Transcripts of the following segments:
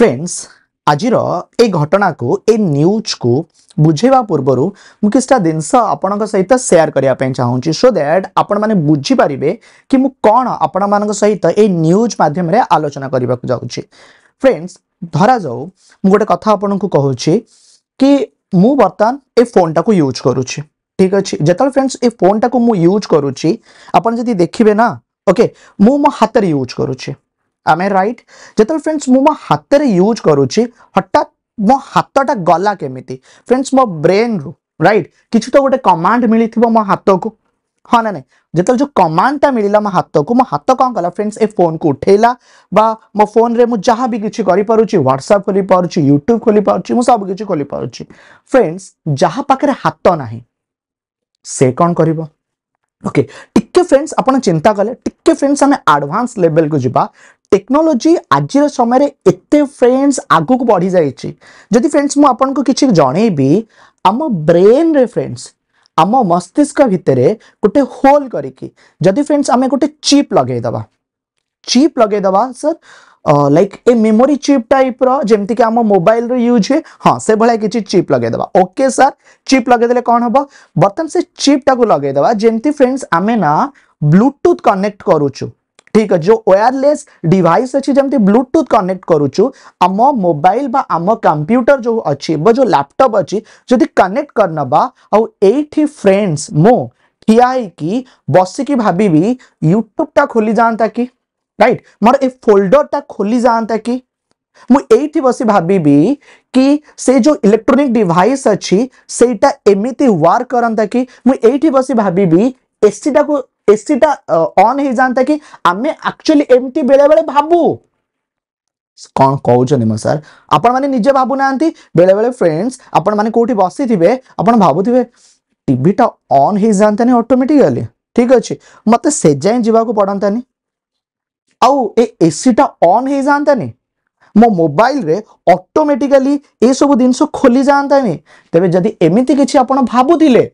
friends ଆଜିର ଏଇ ଘଟଣାକୁ ଏଇ ନ୍ୟୁଜ୍କୁ ବୁଝେଇବା ପୂର୍ବରୁ ମୁଁ କିଛିଟା ଜିନିଷ ଆପଣଙ୍କ ସହିତ ସେୟାର କରିବା ପାଇଁ ଚାହୁଁଛି ସୋ ଦ୍ୟାଟ୍ ଆପଣମାନେ ବୁଝିପାରିବେ କି ମୁଁ କ'ଣ ଆପଣମାନଙ୍କ ସହିତ ଏଇ ନ୍ୟୁଜ୍ ମାଧ୍ୟମରେ ଆଲୋଚନା କରିବାକୁ ଯାଉଛି ଫ୍ରେଣ୍ଡସ୍ ଧରାଯାଉ ମୁଁ ଗୋଟେ କଥା ଆପଣଙ୍କୁ କହୁଛି କି ମୁଁ ବର୍ତ୍ତମାନ ଏ ଫୋନ୍ଟାକୁ ୟୁଜ୍ କରୁଛି ଠିକ୍ ଅଛି ଯେତେବେଳେ ଫ୍ରେଣ୍ଡସ୍ ଏ ଫୋନ୍ଟାକୁ ମୁଁ ୟୁଜ୍ କରୁଛି ଆପଣ ଯଦି ଦେଖିବେ ନା ଓକେ ମୁଁ ମୋ ହାତରେ ୟୁଜ୍ କରୁଛି am i right jetal friends mu mo hatere use karuchi hatat mo hatata gala kemiti friends mo brain ru right kichu to gote command milithibo mo hataku ହଁ ନା ନାଇଁ ଯେତେବେଳେ ଯେଉଁ କମାଣ୍ଡଟା ମିଳିଲା ମୋ ହାତକୁ ମୋ ହାତ କ'ଣ କଲା ଫ୍ରେଣ୍ଡସ୍ ଏ ଫୋନ୍କୁ ଉଠେଇଲା ବା ମୋ ଫୋନ୍ରେ ମୁଁ ଯାହା ବି କିଛି କରିପାରୁଛି ହ୍ୱାଟ୍ସଆପ୍ ଖୋଲିପାରୁଛି ୟୁଟ୍ୟୁବ୍ ଖୋଲିପାରୁଛି ମୁଁ ସବୁ କିଛି ଖୋଲିପାରୁଛି ଫ୍ରେଣ୍ଡସ୍ ଯାହା ପାଖରେ ହାତ ନାହିଁ ସେ କ'ଣ କରିବ ଓକେ ଟିକେ ଫ୍ରେଣ୍ଡସ୍ ଆପଣ ଚିନ୍ତା କଲେ ଟିକେ ଫ୍ରେଣ୍ଡସ୍ ଆମେ ଆଡ଼ଭାନ୍ସ ଲେଭେଲକୁ ଯିବା টেকনোলোজি আজির সময়ের এতে ফ্রেন্ডস আগুক বড়ি যাইছি যদি ফ্রেন্ডস মু আপনার কিছু জনাইবি আম ব্রেন্রে ফ্রেন্ডস আম মস্তিষ্ক ভিতরে গোটে হোল করিকি যদি ফ্রেন্ডস আমি গোটে চিপ লগাই দেবা চিপ লগাই দেবা sir like a memory chip টাইপর যেমিতিকি আম মোবাইলর ইউজ হুয়ে হ্যাঁ সেভাবে কিছু চিপ লগাই দেবা ওকে স্যার চিপ লগাই দেলে কম হব বর্তমান সে চিপটা লগাই দেবা যেমি ফ্রেন্ডস আমি না ব্লুটুথ কনেক্ট করুছু ठीक अच्छे जो वायरलेस डिवाइस अच्छी जमी ब्लूटूथ कनेक्ट करुचु आम मोबाइल आम कंप्यूटर जो अच्छी जो लैपटॉप अच्छी जो कनेक्ट कर ना आई फ्रेंड्स मु कि भावी यूट्यूब टा खोली जाता कि राइट मोर ए फोल्डर टा खोली जाता कि मुझे बस भावी कि से जो इलेक्ट्रोनिक डिवाइस अच्छी सेमती वार करता कि मुझे बस भावी एसी टा को ଏସିଟା ଅନ୍ ହେଇଯାନ୍ତା କି ଆମେ ଆକ୍ଚୁଆଲି ଏମିତି ବେଳେବେଳେ ଭାବୁ କ'ଣ କହୁଛନ୍ତି ମୋ ସାର୍ ଆପଣମାନେ ନିଜେ ଭାବୁନାହାନ୍ତି ବେଳେବେଳେ ଫ୍ରେଣ୍ଡସ୍ ଆପଣମାନେ କେଉଁଠି ବସିଥିବେ ଆପଣ ଭାବୁଥିବେ ଟିଭିଟା ଅନ୍ ହେଇଯାଆନ୍ତାନି ଅଟୋମେଟିକାଲି ଠିକ୍ ଅଛି ମୋତେ ସେ ଯାଏଁ ଯିବାକୁ ପଡ଼ନ୍ତାନି ଆଉ ଏ ଏସିଟା ଅନ୍ ହେଇଯାଆନ୍ତାନି ମୋ ମୋବାଇଲରେ ଅଟୋମେଟିକାଲି ଏସବୁ ଜିନିଷ ଖୋଲି ଯାଆନ୍ତାନି ତେବେ ଯଦି ଏମିତି କିଛି ଆପଣ ଭାବୁଥିଲେ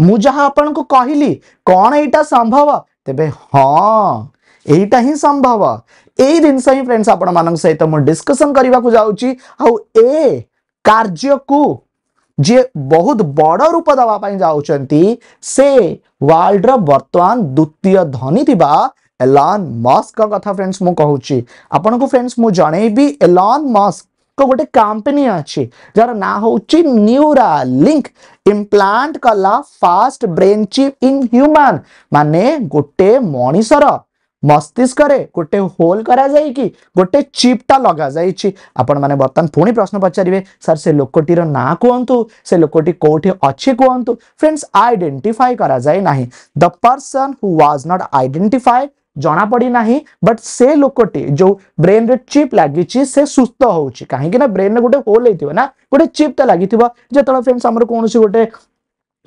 मुझा कहली कौन या संभव तेरे हाँ यहीटा ही संभव यही जिनस ही फ्रेंड्स आपण सहित मुझे डिस्कसन करने को कार्य को जी बहुत बड़ रूप दवापाई जाऊँगी से वर्ल्ड वर्तमान द्वितीय धनी थी एलन मस्क कथा फ्रेंड्स मुझे कहूँ आपण को फ्रेंड्स मुझे जनईबी एलन मस्क गोटे कंपनी अच्छे जार ना हूँ न्यूरा लिंक इम्प्लांट कला first brain chip in human माने गोटे मनीषर मस्तिष्क गोटे होल करा जाए कि गोटे चिपटा लगा आपण मैंने बर्तमान पुणी प्रश्न पचारे सर से लोकटीर ना कहतु से लोकटी कौटी अच्छी कहतु फ्रेंड्स आइडेंटिफाई करा जाए ना the person who was not identify ଜଣାପଡ଼ି ନାହିଁ ବଟ୍ ସେ ଲୋକଟି ଯୋଉ ବ୍ରେନ୍ରେ ଚିପ୍ ଲାଗିଛି ସେ ସୁସ୍ଥ ହଉଛି କାହିଁକି ନା ବ୍ରେନ୍ରେ ଗୋଟେ ହୋଲ୍ ହେଇଥିବ ନା ଗୋଟେ ଚିପ୍ ତ ଲାଗିଥିବ ଯେତେବେଳେ ଫ୍ରେଣ୍ଡସ୍ ଆମର କୌଣସି ଗୋଟେ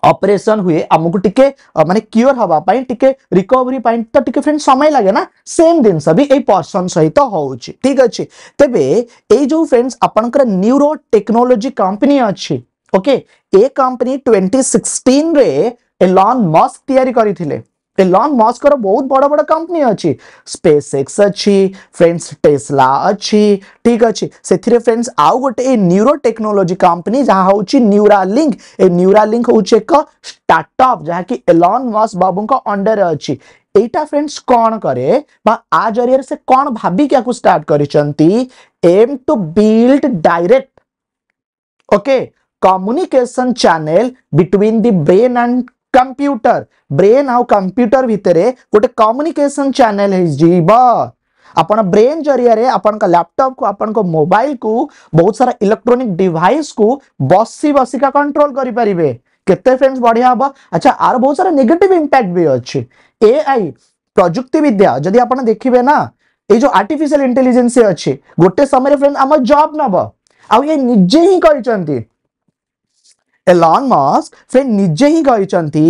অপরেশন হুয়ে আমাকে টিকে মানে কিওর হওয়া পাই টিকে রিকভারি পাই তো টিকে ফ্রেন্ড সময় লাগে না সেম জিনিস বি এই পর্সন সহিত হচ্ছে ঠিক আছে তেবে এই যে ফ্রেন্ডস আপনার নিউরো টেকনোলোজি কোম্পানি অছি ওকে এ কোম্পানি টোয়েন্টি সিক্সটিন রে এলন মস্ক তৈরি করে इलॉन मस्क रो बहुत बड़ बड़ कंपनी अछि स्पेस एक्स अछि फ्रेंड्स टेस्ला अछि ठीक अछि सेथिरे फ्रेंड्स आउ गोटे ए न्यूरो टेक्नोलॉजी कंपनी जहा होउछि न्यूरा ए न्यूरा लिंक एक स्टार्टअप जहा कि इलॉन मस्क बाबू को अंडर अछि एटा फ्रेंड्स कोन करे बा आ जरिया से कोन भाभी के को स्टार्ट करिसंती aim to build direct okay communication channel between the brain and computer brain ଆଉ କମ୍ପ୍ୟୁଟର ଭିତରେ ଗୋଟେ କମ୍ୟୁନିକେସନ୍ ଚ୍ୟାନେଲ ହେଇଯିବ ଆପଣ ବ୍ରେନ୍ ଜରିଆରେ ଆପଣଙ୍କ ଲ୍ୟାପଟପ୍କୁ ଆପଣଙ୍କ ମୋବାଇଲକୁ ବହୁତ ସାରା ଇଲେକ୍ଟ୍ରୋନିକ ଡିଭାଇସକୁ ବସି ବସିକା କଣ୍ଟ୍ରୋଲ କରିପାରିବେ କେତେ ଫ୍ରେଣ୍ଡସ୍ ବଢ଼ିଆ ହବ ଆଚ୍ଛା ଆର ବହୁତ ସାରା ନେଗେଟିଭ୍ ଇମ୍ପାକ୍ଟ ବି ଅଛି ଏ ଆଇ ପ୍ରଯୁକ୍ତି ବିଦ୍ୟା ଯଦି ଆପଣ ଦେଖିବେ ନା ଏଇ ଯୋଉ ଆର୍ଟିଫିସିଆଲ ଇଣ୍ଟେଲିଜେନ୍ସି ଅଛି ଗୋଟେ ସମୟରେ ଫ୍ରେଣ୍ଡ ଆମ ଜବ୍ ନେବ ଆଉ ଏ ନିଜେ ହିଁ କହିଛନ୍ତି ଏଲନ୍ ମସ୍କ ସେ ନିଜେ ହିଁ କହିଛନ୍ତି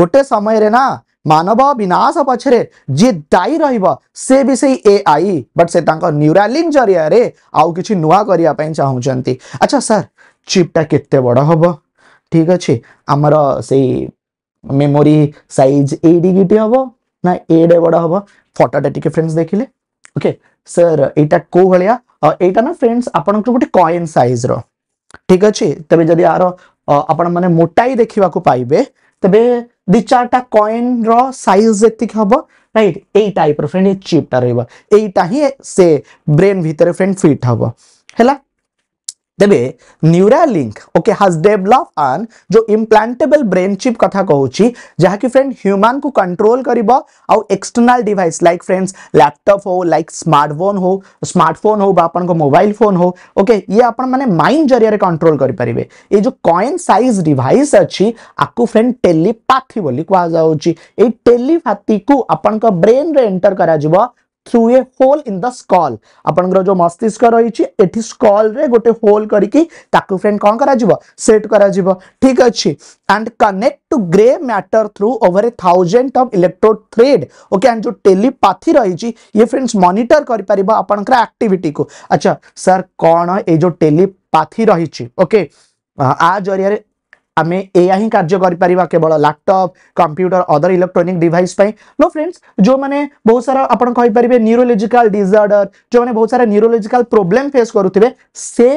ଗୋଟେ ସମୟରେ ନା ମାନବ ବିନାଶ ପଛରେ ଯିଏ ଦାୟୀ ରହିବ ସେ ବି ସେଇ ଏ ଆଇ ବଟ୍ ସେ ତାଙ୍କ ନ୍ୟୁରାଲିଙ୍କ ଜରିଆରେ ଆଉ କିଛି ନୂଆ କରିବା ପାଇଁ ଚାହୁଁଛନ୍ତି ଆଚ୍ଛା ସାର୍ ଚିପ୍ଟା କେତେ ବଡ଼ ହେବ ଠିକ୍ ଅଛି ଆମର ସେଇ ମେମୋରି ସାଇଜ୍ ଏଇଟିକିଟି ହେବ ନା ଏଡ଼େ ବଡ଼ ହେବ ଫଟୋଟା ଟିକେ ଫ୍ରେଣ୍ଡସ୍ ଦେଖିଲେ ଓକେ ସାର୍ ଏଇଟା କେଉଁ ଭଳିଆ ଏଇଟା ନା ଫ୍ରେଣ୍ଡସ୍ ଆପଣଙ୍କର ଗୋଟେ କଏନ୍ ସାଇଜ୍ର ଠିକ୍ ଅଛି ତେବେ ଯଦି ଆର आपने मोटाई देखा पाइबे तेज दि चार कॉन रईज जी हम रईट यही टाइप रेंड ये चिप्टा रही ही से ब्रेन भितर फ्रेंड फिट हम है तेरे Neuralink okay has develop an जो इम्प्लांटेबल ब्रेन चिप कथा कहूँ जहाँ कि फ्रेंड ह्यूमन को कंट्रोल कर external device like friends laptop हो लाइक स्मार्टफोन हो स्मार्टफोन हो आप मोबाइल फोन हो ओके ये आपने माइंड जरिया कंट्रोल करेंगे ये जो कॉन सैज डिवाइस अच्छी आपको फ्रेंड टेलीपाथी कहु टेलीपाथी को आपण ब्रेन रे एंटर कर through a hole in the skull आपण जो मस्तिष्क रही है स्कल गोटे होल करेंड कौन करेट कर ठीक अच्छे and connect to grey matter through over a thousand of electrode thread okay and जो टेलीपाथी रही ये फ्रेंड्स मनिटर कर आक्टिविट को अच्छा सर कौन ये टेलीपाथी रही आ जरिया ଆମେ ଏହା ହିଁ କାର୍ଯ୍ୟ କରିପାରିବା କେବଳ laptop computer other electronic device ପାଇଁ ନୋ ଫ୍ରେଣ୍ଡସ୍ ଯେଉଁମାନେ ବହୁତ ସାରା ଆପଣ କହିପାରିବେ ନ୍ୟୁରୋଲୋଜିକାଲ ଡିଜର୍ଡର ଯେଉଁମାନେ ବହୁତ ସାରା ନ୍ୟୁରୋଲୋଜିକାଲ ପ୍ରୋବ୍ଲେମ୍ ଫେସ୍ କରୁଥିବେ ସେ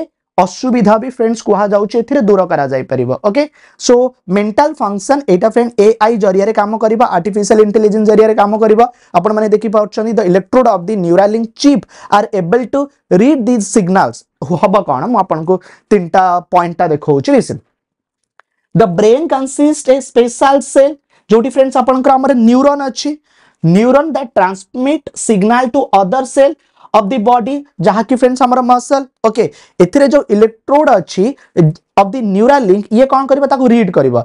অসুবিধা বি ফ্রেন্ডস কুহযাচ্ছে এতে দূর করা যাইপার ওকে সো মেন্টাল ফংশন এইটা ফ্রেন্ড এআই জরিয়া কাম করব আর্টিফিশিয়াল ইন্টেলিজেন্স জরিয়া কাম করব আপন মানে দেখিপার the electrode of the Neuralink chip are able to read these signals হব কোণ মু আপনার তিনটা পয়েন্টটা দেখাচ্ছি listen the brain consist a special cell जो फ्रेंड्स न्यूरॉन अच्छी neuron that transmit signal to other cell of the body जहाँ की फ्रेंड्स मसल ओके जो इलेक्ट्रोड अच्छी ଅଫ୍ ଦି ନ୍ୟୁରା ଲିଙ୍କ୍ ଇଏ କ'ଣ କରିବ ତାକୁ ରିଡ୍ କରିବ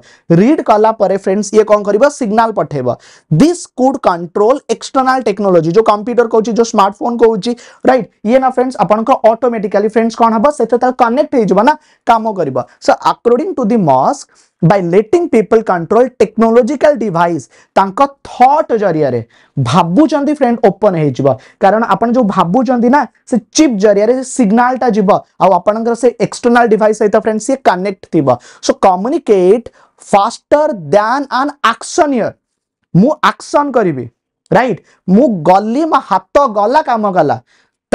ରିଡ୍ କଲା ପରେ ଫ୍ରେଣ୍ଡସ୍ ଇଏ କ'ଣ କରିବ ସିଗ୍ନାଲ ପଠେଇବ this could control external technology ଯେଉଁ କମ୍ପ୍ୟୁଟର କହୁଛି ଯେଉଁ ସ୍ମାର୍ଟଫୋନ୍ କହୁଛି ରାଇଟ୍ ଇଏ ନା ଫ୍ରେଣ୍ଡସ୍ ଆପଣଙ୍କର ଅଟୋମେଟିକାଲି ଫ୍ରେଣ୍ଡସ୍ କ'ଣ ହେବ ସେଥିରେ ତାକୁ କନେକ୍ଟ ହେଇଯିବ ନା କାମ କରିବ so according to the Musk by letting people control technological device ତାଙ୍କ ଥଟ୍ ଜରିଆରେ ଭାବୁଛନ୍ତି ଫ୍ରେଣ୍ଡ ଓପନ୍ ହେଇଯିବ କାରଣ ଆପଣ ଯେଉଁ ଭାବୁଛନ୍ତି ନା ସେ ଚିପ୍ ଜରିଆରେ ସେ ସିଗ୍ନାଲଟା ଯିବ ଆଉ ଆପଣଙ୍କର ସେ ଏକ୍ସଟର୍ନାଲ ଡିଭାଇସ୍ ସହିତ ଫ୍ରେଣ୍ଡ ସିଏ କନେକ୍ଟ ଥିବ so communicate faster than an action year ମୁଁ ଆକ୍ସନ୍ କରିବି ରାଇଟ୍ ମୁଁ ଗଲି ମୋ ହାତ ଗଲା କାମ କଲା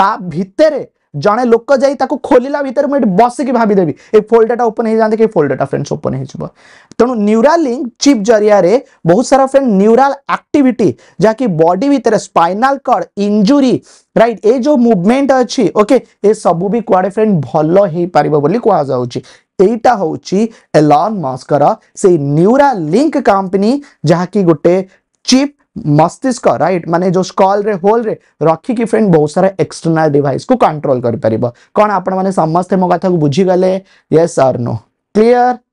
ତା ଭିତରେ ଜଣେ ଲୋକ ଯାଇ ତାକୁ ଖୋଲିଲା ଭିତରେ ମୁଁ ଏଠି ବସିକି ଭାବିଦେବି ଏଇ ଫୋଲ୍ଡରଟା ଓପନ୍ ହେଇଯାଆନ୍ତି କି ଫୋଲ୍ଡରଟା ଫ୍ରେଣ୍ଡସ୍ ଓପନ୍ ହେଇଯିବ ତେଣୁ ନ୍ୟୁରାଲ ଲିଙ୍କ୍ ଚିପ୍ ଜରିଆରେ ବହୁତ ସାରା ଫ୍ରେଣ୍ଡ ନ୍ୟୁରାଲ ଆକ୍ଟିଭିଟି ଯାହାକି ବଡି ଭିତରେ ସ୍ପାଇନାଲ କର୍ଡ ଇଞ୍ଜୁରି ରାଇଟ୍ ଏ ଯେଉଁ ମୁଭମେଣ୍ଟ ଅଛି ଓକେ ଏ ସବୁ ବି କୁଆଡ଼େ ଫ୍ରେଣ୍ଡ ଭଲ ହେଇପାରିବ ବୋଲି କୁହାଯାଉଛି ଏଇଟା ହେଉଛି ଏଲନ୍ ମସ୍କର ସେଇ ନ୍ୟୁରା ଲିଙ୍କ କମ୍ପାନୀ ଯାହାକି ଗୋଟେ ଚିପ୍ মস্তিষ্ক রাইট মানে যে স্কলরে হোলরে রক্ষিকি ফ্রেন্ড বহু সারা এক্সটর্নাল ডিভাইস কু কন্ট্রোল করে পাব কোণ আপনার সমস্তে মো কথা বুঝিগলে ইয়েস আর নো ক্লিয়ার